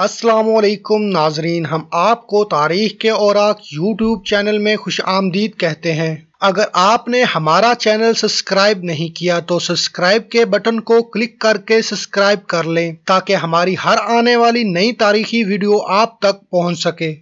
असलम नाजरीन हम आपको तारीख के औरक यूट्यूब चैनल में खुश आमदीद कहते हैं अगर आपने हमारा चैनल सब्सक्राइब नहीं किया तो सब्सक्राइब के बटन को क्लिक करके सब्सक्राइब कर लें ताकि हमारी हर आने वाली नई तारीखी वीडियो आप तक पहुंच सके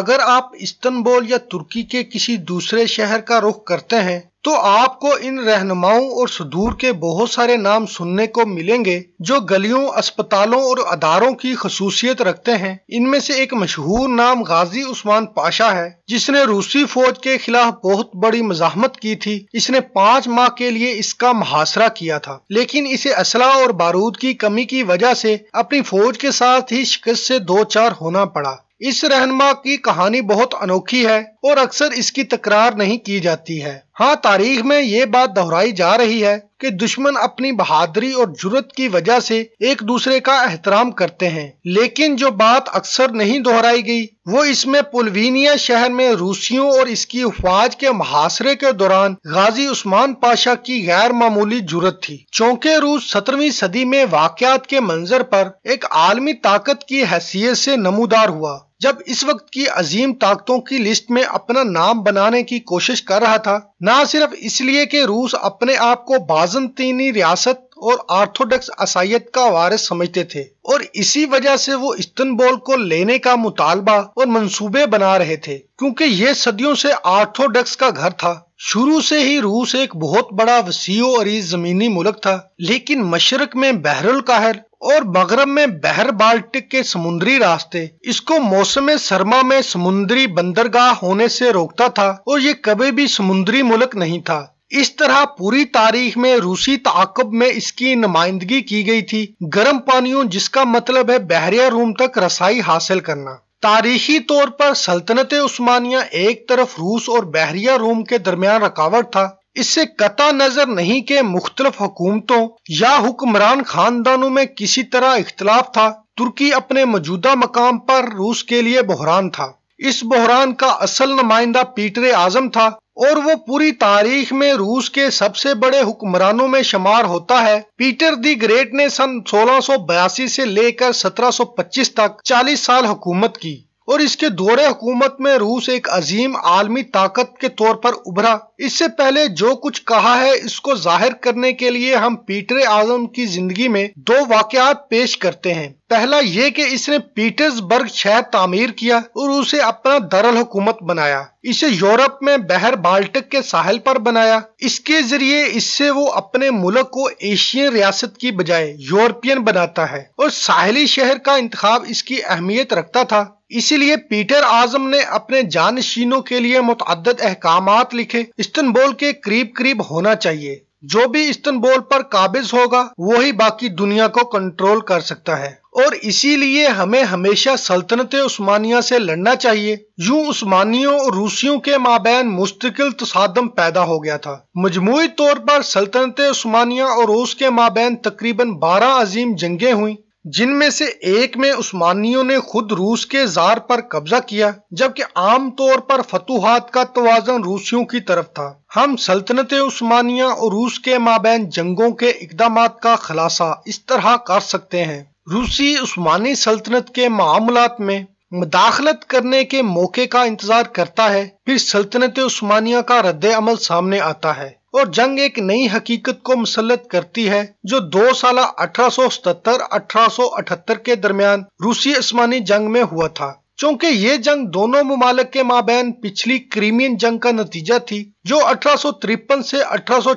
अगर आप इस्तंबुल या तुर्की के किसी दूसरे शहर का रुख करते हैं तो आपको इन रहनुमाओं और सुदूर के बहुत सारे नाम सुनने को मिलेंगे जो गलियों अस्पतालों और अदारों की खसूसियत रखते हैं इनमें से एक मशहूर नाम गाजी उस्मान पाशा है जिसने रूसी फौज के खिलाफ बहुत बड़ी मजामत की थी इसने पाँच माह के लिए इसका मुहासरा किया था लेकिन इसे असला और बारूद की कमी की वजह से अपनी फौज के साथ ही शिकस्त से दो चार होना पड़ा इस रहनमा की कहानी बहुत अनोखी है और अक्सर इसकी तकरार नहीं की जाती है हाँ तारीख में ये बात दोहराई जा रही है कि दुश्मन अपनी बहादरी और जुरत की वजह से एक दूसरे का एहतराम करते हैं लेकिन जो बात अक्सर नहीं दोहराई गई वो इसमें पुलवीनिया शहर में रूसियों और इसकी अफवाज के मुहासरे के दौरान गाजी उस्मान पाशा की गैर मामूली जुरत थी चौंकि रूस सत्रहवीं सदी में वाकयात के मंजर पर एक आलमी ताकत की हैसियत से नमूदार हुआ जब इस वक्त की अजीम ताकतों की लिस्ट में अपना नाम बनाने की कोशिश कर रहा था ना सिर्फ इसलिए कि रूस अपने आप को बाजनतीनी रियासत और आर्थोडॉक्स असायत का वारिस समझते थे और इसी वजह से वो इस्तनबोल को लेने का मुतालबा और मंसूबे बना रहे थे क्योंकि ये सदियों से आर्थोडॉक्स का घर था शुरू से ही रूस एक बहुत बड़ा वसीओ अरीज जमीनी मुल्क था लेकिन मशरक में बहरुल काहर और मगरब में बहर बाल्टिक के समुद्री रास्ते इसको मौसम सरमा में समुद्री बंदरगाह होने से रोकता था और ये कभी भी समुद्री मुल्क नहीं था इस तरह पूरी तारीख में रूसी ताकब में इसकी नुमाइंदगी की गई थी गर्म पानियों जिसका मतलब है बहरिया रूम तक रसाई हासिल करना तारीखी तौर पर सल्तनत उस्मानिया एक तरफ रूस और बहरिया रूम के दरमियान रकावट था इससे कता नजर नहीं के मुख्तलफ हुकूमतों या हुक्मरान खानदानों में किसी तरह इख्तलाफ था तुर्की अपने मौजूदा मकाम पर रूस के लिए बहरान था इस बहरान का असल नुमाइंदा पीटर आजम था और वो पूरी तारीख में रूस के सबसे बड़े हुक्मरानों में शुमार होता है पीटर दी ग्रेट ने सन 1682 से लेकर 1725 तक 40 साल हुकूमत की और इसके दौरे हुकूमत में रूस एक अजीम आलमी ताकत के तौर पर उभरा इससे पहले जो कुछ कहा है इसको जाहिर करने के लिए हम पीटर आजम की जिंदगी में दो वाकयात पेश करते हैं पहला ये कि इसने पीटर्सबर्ग शहर तामीर किया और उसे अपना दरल हुकूमत बनाया इसे यूरोप में बहर बाल्टिक के साहल पर बनाया इसके जरिए इससे वो अपने मुल्क को एशियन रियासत की बजाय यूरोपियन बनाता है और साहली शहर का इंतखाब इसकी अहमियत रखता था इसीलिए पीटर आजम ने अपने जानशीनों के लिए मुतद अहकाम लिखे इस्तनबोल के करीब करीब होना चाहिए जो भी इस्तनबोल पर काबिज होगा वही बाकी दुनिया को कंट्रोल कर सकता है और इसीलिए हमें हमेशा सल्तनत उस्मानिया से लड़ना चाहिए यूं उस्मानियों और रूसियों के माबेन मुस्तकिल तसादम पैदा हो गया था मजमू तौर पर सल्तनत उस्मानिया और रूस के माबेन तकरीबन बारह अजीम जंगें हुई जिनमें से एक में उस्मानियों ने खुद रूस के जार पर कब्जा किया जबकि आम तौर पर फतुहात का तोजन रूसियों की तरफ था हम सल्तनत उस्मानिया और रूस के माबेन जंगों के इकदाम का खुलासा इस तरह कर सकते हैं रूसी उस्मानी सल्तनत के मामला में मुदाखलत करने के मौके का इंतजार करता है फिर सल्तनत उस्मानिया का रद्द अमल सामने आता है और जंग एक नई हकीकत को मुसलत करती है जो दो साल 1877-1878 के दरमियान रूसी उस्मानी जंग में हुआ था चूंकि ये जंग दोनों ममालक के माबेन पिछली क्रीमियन जंग का नतीजा थी जो अठारह से अठारह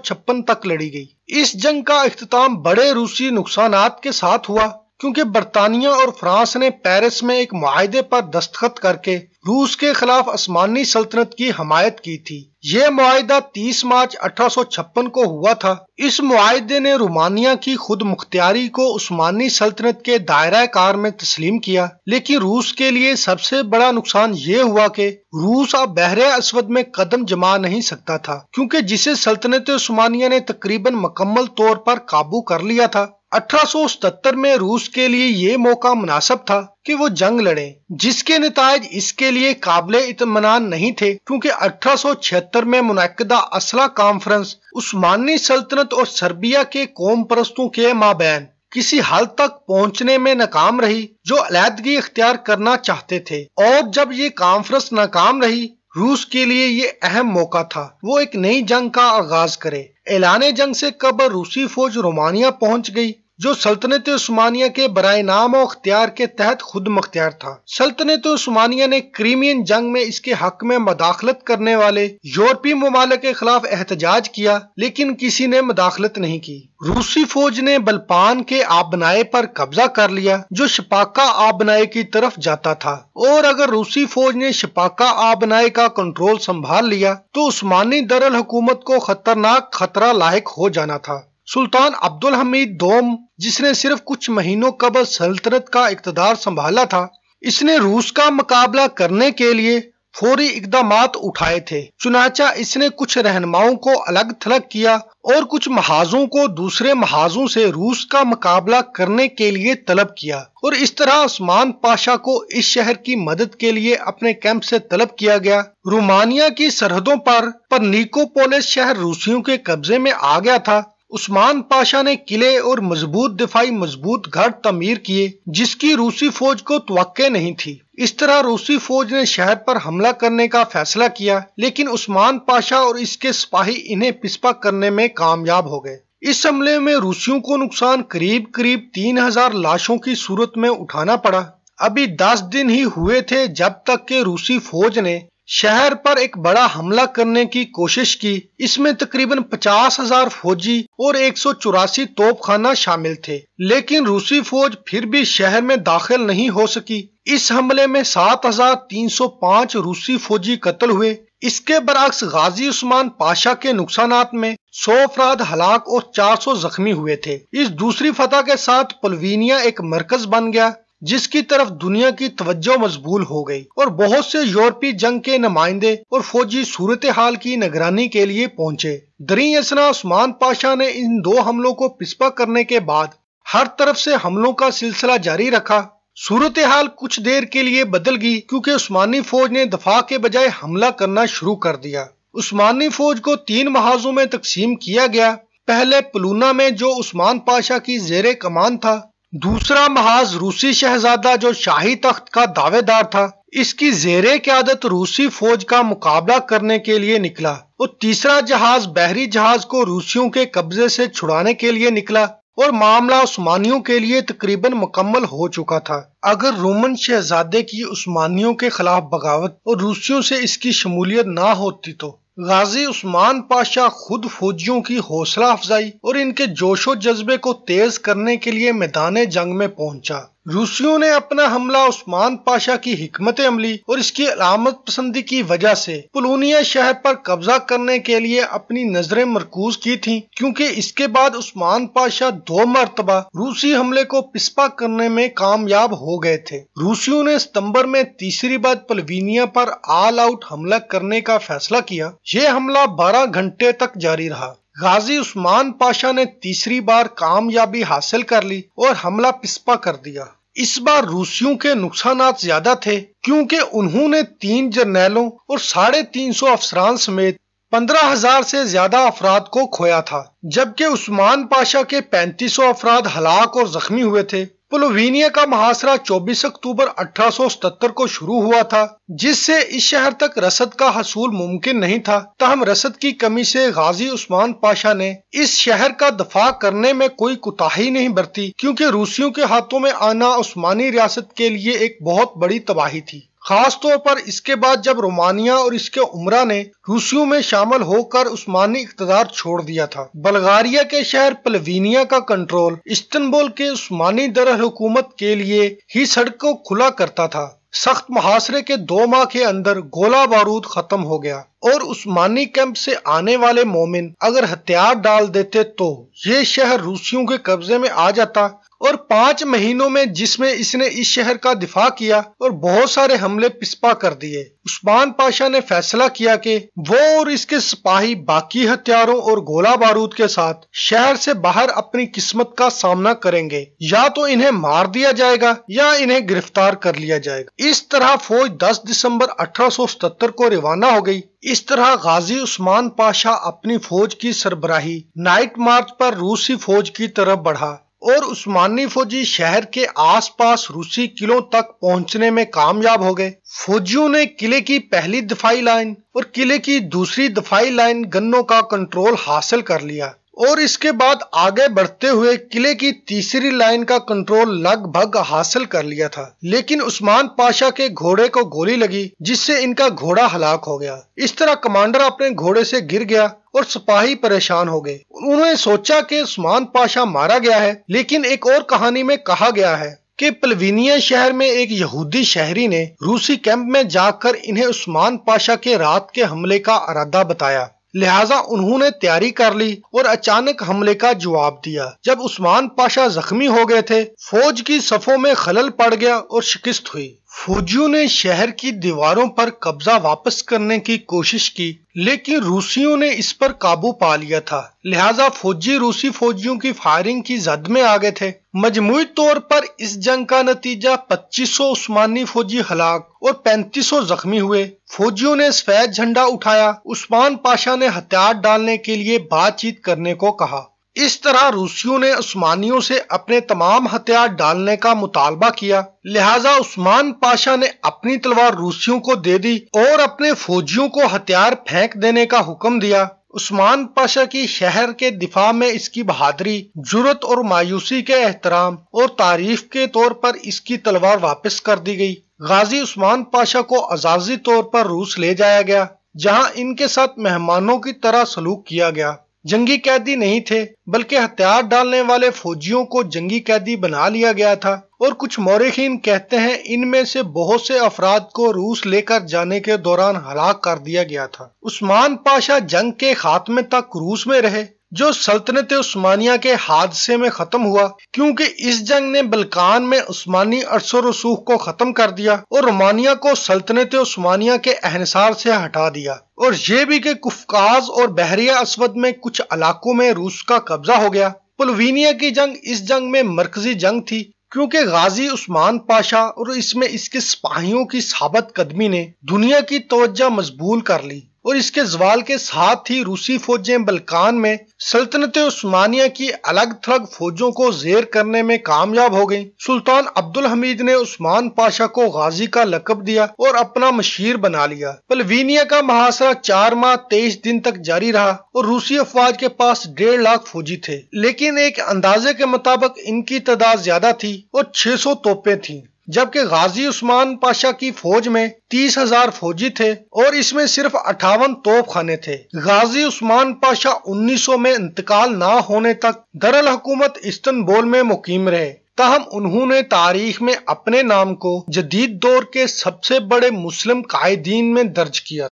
तक लड़ी गई इस जंग का अख्ताम बड़े रूसी नुकसान के साथ हुआ क्योंकि बरतानिया और फ्रांस ने पेरिस में एक माहदे पर दस्तखत करके रूस के खिलाफ आसमानी सल्तनत की हमायत की थी ये माहा 30 मार्च अठारह को हुआ था इस माहदे ने रोमानिया की खुद मुख्तियारी को उस्मानी सल्तनत के दायरा कार में तस्लीम किया लेकिन रूस के लिए सबसे बड़ा नुकसान ये हुआ कि रूस अब बहरे असवद में कदम जमा नहीं सकता था क्योंकि जिसे सल्तनत उस्मानिया ने तकरीबन मकम्मल तौर पर काबू कर लिया था 1877 में रूस के लिए ये मौका मुनासब था कि वो जंग लड़े जिसके नतज इसके लिए काबिल इतमान नहीं थे क्योंकि 1876 में मुनदा असला कॉन्फ्रेंस उस्मानी सल्तनत और सर्बिया के कौम परस्तों के माबेन किसी हल तक पहुंचने में नाकाम रही जो अलीहदगी अख्तियार करना चाहते थे और जब ये कॉन्फ्रेंस नाकाम रही रूस के लिए ये अहम मौका था वो एक नई जंग का आगाज करे ऐलान जंग से कब रूसी फौज रोमानिया पहुंच गई जो सल्तनत उस्मानिया के बर नाम और अख्तियार के तहत खुद मख्तियार था सल्तनत उस्मानिया ने क्रीमियन जंग में इसके हक में मदाखलत करने वाले यूरोपीय ममालक के खिलाफ एहतजाज किया लेकिन किसी ने मदाखलत नहीं की रूसी फौज ने बलपान के आबनाए पर कब्जा कर लिया जो शिपाका आबनाए की तरफ जाता था और अगर रूसी फौज ने शिपाका आबनाए का कंट्रोल संभाल लिया तो उस्मानी दरल हुकूमत को खतरनाक खतरा लायक हो जाना था सुल्तान अब्दुल हमीद दोम जिसने सिर्फ कुछ महीनों कबल सल्तनत का इकतदार संभाला था इसने रूस का मुकाबला करने के लिए फौरी इकदाम उठाए थे चुनाचा इसने कुछ रहनुमाओं को अलग थलग किया और कुछ महाजों को दूसरे महाजों से रूस का मुकाबला करने के लिए तलब किया और इस तरह उस्मान पाशा को इस शहर की मदद के लिए अपने कैंप से तलब किया गया रोमानिया की सरहदों पर पर निकोपोलिस शहर रूसियों के कब्जे में आ गया था उस्मान पाशा ने किले और मजबूत दिफाई मजबूत घर तमीर किए जिसकी रूसी फौज को तो नहीं थी इस तरह रूसी फौज ने शहर पर हमला करने का फैसला किया लेकिन उस्मान पाशा और इसके सिपाही इन्हें पिस्पा करने में कामयाब हो गए इस हमले में रूसियों को नुकसान करीब करीब तीन हजार लाशों की सूरत में उठाना पड़ा अभी दस दिन ही हुए थे जब तक के रूसी फौज ने शहर पर एक बड़ा हमला करने की कोशिश की इसमें तकरीबन पचास हजार फौजी और एक सौ चौरासी तोपखाना शामिल थे लेकिन रूसी फौज फिर भी शहर में दाखिल नहीं हो सकी इस हमले में 7,305 रूसी फौजी कत्ल हुए इसके बरक्स गाजी उस्मान पाशा के नुकसान में सौ अफराद हलाक और 400 जख्मी हुए थे इस दूसरी फतह के साथ पुलवीनिया एक मरकज बन गया जिसकी तरफ दुनिया की तवज्जो मजबूल हो गई और बहुत से यूरोपीय जंग के नुमाइंदे और फौजी सूरत हाल की निगरानी के लिए पहुंचे दरी असना उस्मान पाशा ने इन दो हमलों को पिस्पा करने के बाद हर तरफ से हमलों का सिलसिला जारी रखा सूरत हाल कुछ देर के लिए बदल गई क्योंकि उस्मानी फौज ने दफा के बजाय हमला करना शुरू कर दिया उस्मानी फौज को तीन महाजों में तकसीम किया गया पहले पलूना में जो उस्मान पाशा की जेर कमान था दूसरा महाज रूसी शहजादा जो शाही तख्त का दावेदार था इसकी जेरे क्यादत रूसी फौज का मुकाबला करने के लिए निकला और तीसरा जहाज बहरी जहाज को रूसियों के कब्जे से छुड़ाने के लिए निकला और मामला उस्मानियों के लिए तकरीबन मुकम्मल हो चुका था अगर रोमन शहजादे की उस्मानियों के खिलाफ बगावत और रूसियों से इसकी शमूलियत ना होती तो गाजी उस्मान पाशा खुद फौजियों की हौसला अफजाई और इनके जोशो जज्बे को तेज करने के लिए मैदान जंग में पहुंचा रूसियों ने अपना हमला उस्मान पाशा की हमत अमली और इसकी अलामत पसंदी की वजह से पुलोनिया शहर पर कब्जा करने के लिए अपनी नजरें मरकूज की थीं क्योंकि इसके बाद उस्मान पाशा दो मरतबा रूसी हमले को पिस्पा करने में कामयाब हो गए थे रूसियों ने सितंबर में तीसरी बार पलवीनिया पर ऑल आउट हमला करने का फैसला किया ये हमला बारह घंटे तक जारी रहा गाजी उस्मान पाशा ने तीसरी बार कामयाबी हासिल कर ली और हमला पिस्पा कर दिया इस बार रूसियों के नुकसान ज्यादा थे क्योंकि उन्होंने तीन जर्नैलों और साढ़े तीन सौ अफसरान समेत पंद्रह हजार से ज्यादा अफराद को खोया था जबकि उस्मान पाशा के पैंतीस सौ अफराद हलाक और जख्मी हुए थे पुलोवीनिया का महासरा 24 अक्टूबर 1877 को शुरू हुआ था जिससे इस शहर तक रसद का हसूल मुमकिन नहीं था तहम रसद की कमी से गाजी उस्मान पाशा ने इस शहर का दफा करने में कोई कुताही नहीं बरती क्योंकि रूसियों के हाथों में आना उस्मानी रियासत के लिए एक बहुत बड़ी तबाही थी खासतौर पर इसके बाद जब रोमानिया और इसके उमरा ने रूसियों में शामिल होकर उस्मानी इकतदार छोड़ दिया था बल्गारिया के शहर पलवीनिया का कंट्रोल इस्तनबुल के उस्मानी दरअल हुकूमत के लिए ही सड़क को खुला करता था सख्त मुहासरे के दो माह के अंदर गोला बारूद खत्म हो गया और उस्मानी कैंप से आने वाले मोमिन अगर हथियार डाल देते तो ये शहर रूसियों के कब्जे में आ जाता और पांच महीनों में जिसमें इसने इस शहर का दिफा किया और बहुत सारे हमले पिस्पा कर दिए उस्मान पाशा ने फैसला किया कि वो और इसके सिपाही बाकी हथियारों और गोला बारूद के साथ शहर से बाहर अपनी किस्मत का सामना करेंगे या तो इन्हें मार दिया जाएगा या इन्हें गिरफ्तार कर लिया जाएगा इस तरह फौज 10 दिसंबर अठारह को रवाना हो गई इस तरह गाजी उस्मान पाशा अपनी फौज की सरबराही नाइट मार्च पर रूसी फौज की तरफ बढ़ा और उस्मानी फौजी शहर के आसपास रूसी किलों तक पहुंचने में कामयाब हो गए फौजियों ने किले की पहली दफाई लाइन और किले की दूसरी दफाई लाइन गन्नों का कंट्रोल हासिल कर लिया और इसके बाद आगे बढ़ते हुए किले की तीसरी लाइन का कंट्रोल लगभग हासिल कर लिया था लेकिन उस्मान पाशा के घोड़े को गोली लगी जिससे इनका घोड़ा हलाक हो गया इस तरह कमांडर अपने घोड़े से गिर गया और सिपाही परेशान हो गए उन्होंने सोचा कि उस्मान पाशा मारा गया है लेकिन एक और कहानी में कहा गया है कि पलविनिया शहर में एक यहूदी शहरी ने रूसी कैंप में जाकर इन्हें उस्मान पाशा के रात के हमले का अरादा बताया लिहाजा उन्होंने तैयारी कर ली और अचानक हमले का जवाब दिया जब उस्मान पाशा जख्मी हो गए थे फौज की सफों में खलल पड़ गया और शिकस्त हुई फौजियों ने शहर की दीवारों पर कब्जा वापस करने की कोशिश की लेकिन रूसियों ने इस पर काबू पा लिया था लिहाजा फौजी रूसी फौजियों की फायरिंग की जद में आ गए थे मजमू तौर पर इस जंग का नतीजा 2500 उस्मानी फौजी हलाक और 3500 जख्मी हुए फौजियों ने सफेद झंडा उठाया उस्मान पाशा ने हथियार डालने के लिए बातचीत करने को कहा इस तरह रूसियों ने उस्मानियों से अपने तमाम हथियार डालने का मुतालबा किया लिहाजा उस्मान पाशा ने अपनी तलवार रूसियों को दे दी और अपने फौजियों को हथियार फेंक देने का हुक्म दिया उस्मान पाशा की शहर के दिफा में इसकी बहादरी जरूरत और मायूसी के एहतराम और तारीफ के तौर पर इसकी तलवार वापस कर दी गई गाजी उस्मान पाशा को आजाजी तौर पर रूस ले जाया गया जहां इनके साथ मेहमानों की तरह सलूक किया गया जंगी कैदी नहीं थे बल्कि हथियार डालने वाले फौजियों को जंगी कैदी बना लिया गया था और कुछ मौरखीन कहते हैं इनमें से बहुत से अफराद को रूस लेकर जाने के दौरान हलाक कर दिया गया था उस्मान पाशा जंग के खात्मे तक रूस में रहे जो सल्तनत उस्मानिया के हादसे में ख़त्म हुआ क्योंकि इस जंग ने बलकान में उस्मानी अरसो रसूख को ख़त्म कर दिया और रोमानिया को सल्तनत उस्मानिया के अहसार से हटा दिया और ये भी के कुफकाज और बहरिया असवद में कुछ इलाकों में रूस का कब्जा हो गया पुलवीनिया की जंग इस जंग में मरकजी जंग थी क्योंकि गाजी उस्मान पाशा और इसमें इसके सिपाहियों की साबत कदमी ने दुनिया की तोज्जा मजबूल कर ली और इसके जवाल के साथ ही रूसी फौजें बलकान में सल्तनत उस्मानिया की अलग थलग फौजों को जेर करने में कामयाब हो गयी सुल्तान अब्दुल हमीद ने उस्मान पाशा को गाजी का लकब दिया और अपना मशीर बना लिया पलवीनिया का महासरा चार माह तेईस दिन तक जारी रहा और रूसी अफवाज के पास डेढ़ लाख फौजी थे लेकिन एक अंदाजे के मुताबिक इनकी तादाद ज्यादा थी और छह सौ तोपे थी जबकि गाजी उस्मान पाशा की फौज में तीस हजार फौजी थे और इसमें सिर्फ अठावन तोप खाने थे गाजी उस्मान पाशा 1900 में इंतकाल ना होने तक दरअल हुकूमत इस्तनबोल में मुकीम रहे तहम उन्होंने तारीख में अपने नाम को जदीद दौर के सबसे बड़े मुस्लिम कायदीन में दर्ज किया